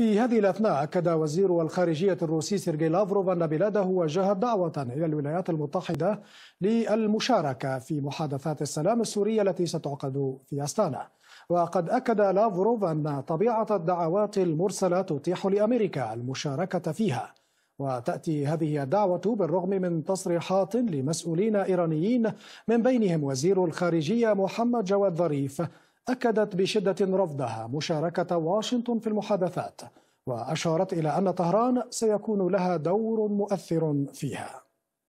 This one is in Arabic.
في هذه الأثناء أكد وزير الخارجية الروسي سيرجي لافروف أن بلاده وجهت دعوة إلى الولايات المتحدة للمشاركة في محادثات السلام السورية التي ستعقد في أستانا وقد أكد لافروف أن طبيعة الدعوات المرسلة تتيح لأمريكا المشاركة فيها وتأتي هذه الدعوة بالرغم من تصريحات لمسؤولين إيرانيين من بينهم وزير الخارجية محمد جواد ظريف أكدت بشدة رفضها مشاركة واشنطن في المحادثات وأشارت إلى أن طهران سيكون لها دور مؤثر فيها